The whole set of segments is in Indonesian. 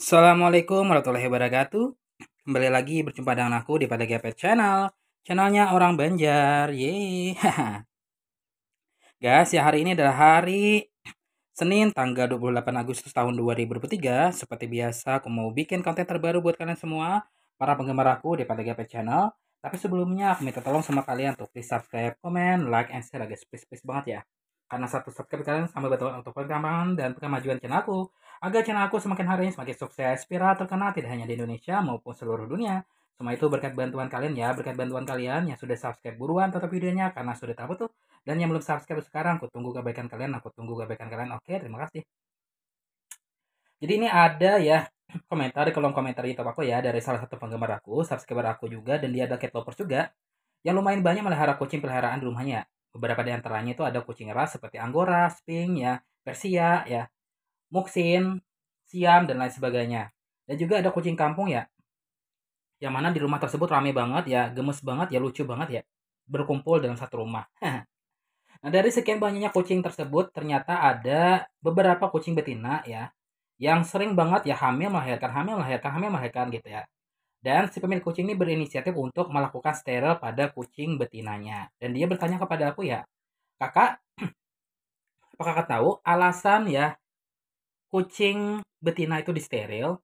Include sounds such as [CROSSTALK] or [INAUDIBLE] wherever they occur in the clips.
Assalamualaikum warahmatullahi wabarakatuh Kembali lagi berjumpa dengan aku di pada GP Channel Channelnya orang Banjar Yeay [LAUGHS] Guys ya hari ini adalah hari Senin tanggal 28 Agustus tahun 2023 Seperti biasa aku mau bikin konten terbaru buat kalian semua Para penggemar aku di pada GP Channel Tapi sebelumnya aku minta tolong sama kalian untuk di subscribe, komen, like, and share guys Please please banget ya karena satu subscribe kalian sambil bantuan untuk perkembangan dan kemajuan aku, Agar channel aku semakin hari semakin sukses, viral, terkenal tidak hanya di Indonesia maupun seluruh dunia. Semua itu berkat bantuan kalian ya, berkat bantuan kalian yang sudah subscribe buruan tetap videonya karena sudah tahu tuh. Dan yang belum subscribe sekarang, aku tunggu kebaikan kalian, aku tunggu kebaikan kalian. Oke, terima kasih. Jadi ini ada ya [CLEARS THROAT] komentar di kolom komentar YouTube aku ya dari salah satu penggemar aku, subscriber aku juga dan dia ada cat lovers juga. Yang lumayan banyak melihara kucing peliharaan di rumahnya. Beberapa di antaranya itu ada kucing ras seperti Anggora, Sphinx, ya, Persia, ya, Muksin, Siam, dan lain sebagainya. Dan juga ada kucing kampung ya, yang mana di rumah tersebut rame banget ya, gemes banget ya, lucu banget ya, berkumpul dalam satu rumah. [LAUGHS] nah dari sekian banyaknya kucing tersebut, ternyata ada beberapa kucing betina ya, yang sering banget ya hamil melahirkan, hamil melahirkan, hamil melahirkan gitu ya. Dan si pemilik kucing ini berinisiatif untuk melakukan steril pada kucing betinanya. Dan dia bertanya kepada aku ya, kakak, [CLEARS THROAT] apakah kakak tahu alasan ya kucing betina itu disteril?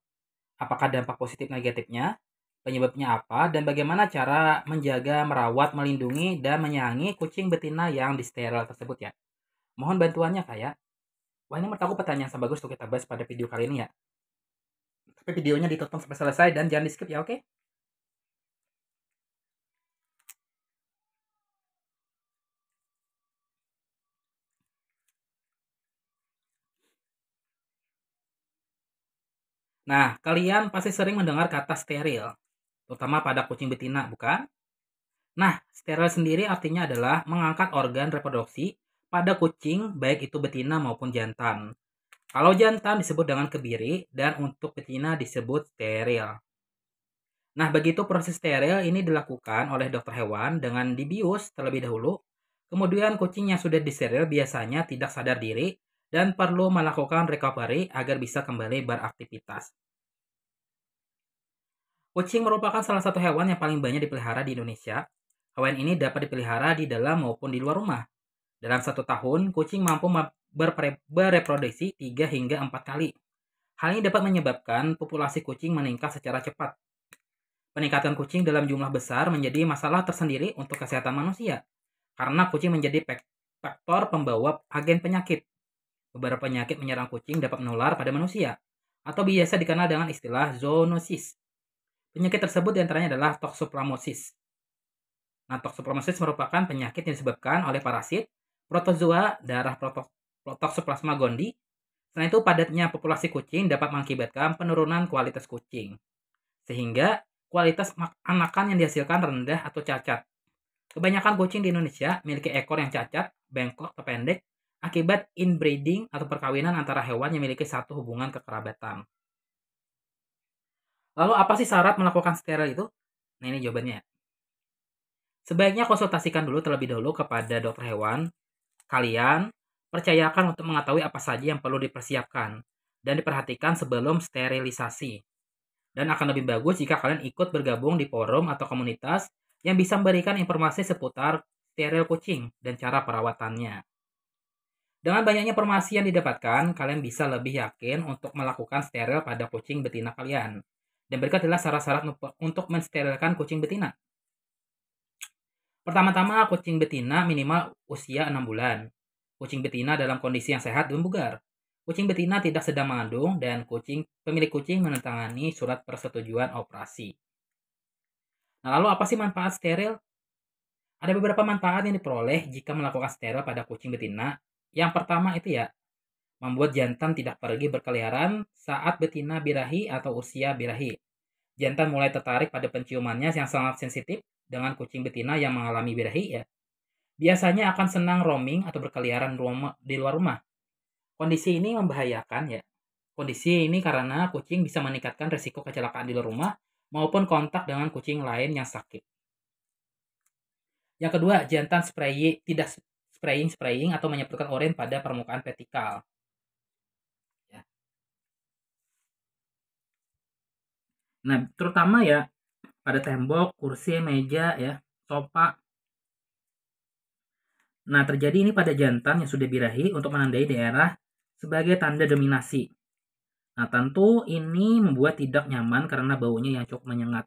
Apakah dampak positif negatifnya? Penyebabnya apa? Dan bagaimana cara menjaga, merawat, melindungi, dan menyayangi kucing betina yang disteril tersebut ya? Mohon bantuannya kak ya. Wah ini menurut aku pertanyaan yang bagus untuk kita bahas pada video kali ini ya. Tapi videonya ditonton sampai selesai dan jangan di skip ya, oke? Nah, kalian pasti sering mendengar kata steril, terutama pada kucing betina, bukan? Nah, steril sendiri artinya adalah mengangkat organ reproduksi pada kucing baik itu betina maupun jantan. Kalau jantan disebut dengan kebiri dan untuk betina disebut steril. Nah, begitu proses steril ini dilakukan oleh dokter hewan dengan dibius terlebih dahulu. Kemudian kucing yang sudah disteril biasanya tidak sadar diri dan perlu melakukan recovery agar bisa kembali beraktivitas. Kucing merupakan salah satu hewan yang paling banyak dipelihara di Indonesia. Hewan ini dapat dipelihara di dalam maupun di luar rumah. Dalam satu tahun, kucing mampu berpre- bereproduksi 3 hingga 4 kali. Hal ini dapat menyebabkan populasi kucing meningkat secara cepat. Peningkatan kucing dalam jumlah besar menjadi masalah tersendiri untuk kesehatan manusia, karena kucing menjadi faktor pembawa agen penyakit. Beberapa penyakit menyerang kucing dapat menular pada manusia, atau biasa dikenal dengan istilah zoonosis. Penyakit tersebut diantaranya adalah toxoplasmosis. Nah, toxoplasmosis merupakan penyakit yang disebabkan oleh parasit, protozoa, darah proto Lotox Plasma gondii. Selain itu, padatnya populasi kucing dapat mengakibatkan penurunan kualitas kucing, sehingga kualitas anakan yang dihasilkan rendah atau cacat. Kebanyakan kucing di Indonesia memiliki ekor yang cacat, bengkok atau pendek akibat inbreeding atau perkawinan antara hewan yang memiliki satu hubungan kekerabatan. Lalu apa sih syarat melakukan steril itu? Nah ini jawabannya. Sebaiknya konsultasikan dulu terlebih dahulu kepada dokter hewan kalian percayakan untuk mengetahui apa saja yang perlu dipersiapkan dan diperhatikan sebelum sterilisasi. Dan akan lebih bagus jika kalian ikut bergabung di forum atau komunitas yang bisa memberikan informasi seputar steril kucing dan cara perawatannya. Dengan banyaknya informasi yang didapatkan, kalian bisa lebih yakin untuk melakukan steril pada kucing betina kalian. Dan berikut adalah syarat-syarat untuk mensterilkan kucing betina. Pertama-tama, kucing betina minimal usia 6 bulan. Kucing betina dalam kondisi yang sehat dan bugar. Kucing betina tidak sedang mengandung dan kucing pemilik kucing menandatangani surat persetujuan operasi. Nah, lalu apa sih manfaat steril? Ada beberapa manfaat yang diperoleh jika melakukan steril pada kucing betina. Yang pertama itu ya, membuat jantan tidak pergi berkeliaran saat betina birahi atau usia birahi. Jantan mulai tertarik pada penciumannya yang sangat sensitif dengan kucing betina yang mengalami birahi ya biasanya akan senang roaming atau berkeliaran di luar rumah. Kondisi ini membahayakan ya. Kondisi ini karena kucing bisa meningkatkan risiko kecelakaan di luar rumah maupun kontak dengan kucing lain yang sakit. Yang kedua, jantan spray tidak spraying-spraying atau menyemprotkan oren pada permukaan vertikal. Ya. Nah, terutama ya pada tembok, kursi, meja, ya, sofa, Nah, terjadi ini pada jantan yang sudah birahi untuk menandai daerah sebagai tanda dominasi. Nah, tentu ini membuat tidak nyaman karena baunya yang cukup menyengat.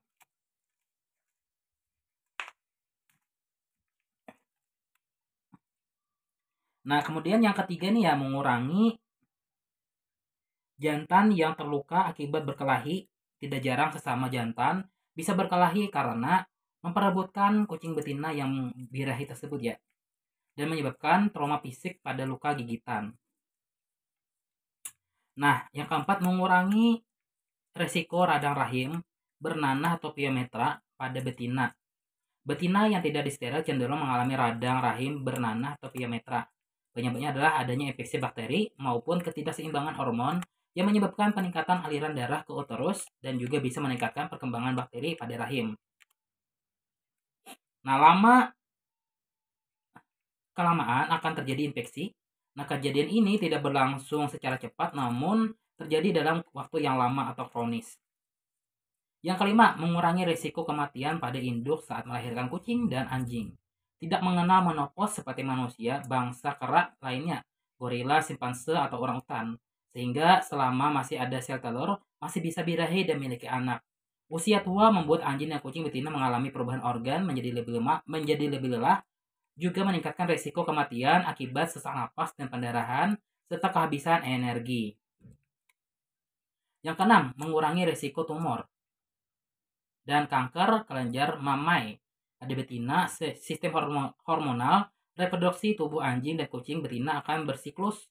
Nah, kemudian yang ketiga nih ya mengurangi jantan yang terluka akibat berkelahi. Tidak jarang sesama jantan bisa berkelahi karena memperebutkan kucing betina yang birahi tersebut ya dan menyebabkan trauma fisik pada luka gigitan. Nah, yang keempat mengurangi resiko radang rahim, bernanah atau piometra pada betina. Betina yang tidak disteril cenderung mengalami radang rahim bernanah atau piometra. Penyebabnya adalah adanya infeksi bakteri maupun ketidakseimbangan hormon yang menyebabkan peningkatan aliran darah ke uterus dan juga bisa meningkatkan perkembangan bakteri pada rahim. Nah, lama kelamaan akan terjadi infeksi. Nah, kejadian ini tidak berlangsung secara cepat namun terjadi dalam waktu yang lama atau kronis. Yang kelima, mengurangi risiko kematian pada induk saat melahirkan kucing dan anjing. Tidak mengenal menopause seperti manusia, bangsa kerak lainnya, gorila, simpanse, atau orang utan. Sehingga selama masih ada sel telur, masih bisa birahi dan memiliki anak. Usia tua membuat anjing dan kucing betina mengalami perubahan organ menjadi lebih lemah, menjadi lebih lelah juga meningkatkan risiko kematian akibat sesak napas dan pendarahan, serta kehabisan energi. Yang keenam, mengurangi risiko tumor dan kanker kelenjar mamai, ada betina, sistem hormonal, reproduksi tubuh anjing dan kucing betina akan bersiklus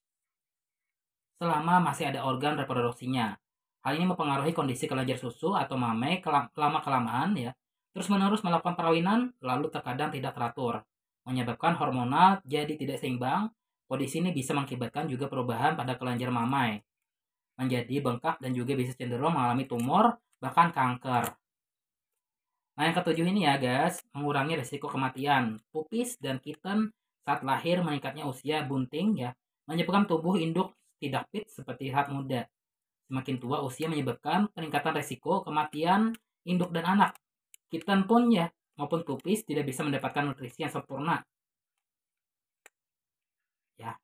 selama masih ada organ reproduksinya. Hal ini mempengaruhi kondisi kelenjar susu atau mamai kelama kelamaan ya, terus-menerus melakukan perawinan lalu terkadang tidak teratur menyebabkan hormonal jadi tidak seimbang. Kondisi ini bisa mengakibatkan juga perubahan pada kelenjar mamai, menjadi bengkak dan juga bisa cenderung mengalami tumor, bahkan kanker. Nah yang ketujuh ini ya guys, mengurangi risiko kematian. Pupis dan kitten saat lahir meningkatnya usia bunting ya, menyebabkan tubuh induk tidak fit seperti saat muda. Semakin tua usia menyebabkan peningkatan risiko kematian induk dan anak. Kitten pun ya maupun kubis tidak bisa mendapatkan nutrisi yang sempurna. Ya.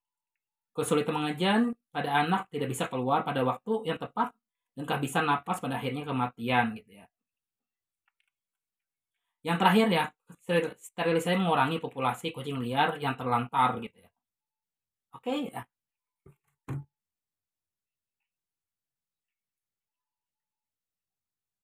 Kesulitan mengajian pada anak tidak bisa keluar pada waktu yang tepat dan kehabisan napas pada akhirnya kematian gitu ya. Yang terakhir ya, sterilisasi mengurangi populasi kucing liar yang terlantar gitu ya. Oke, ya.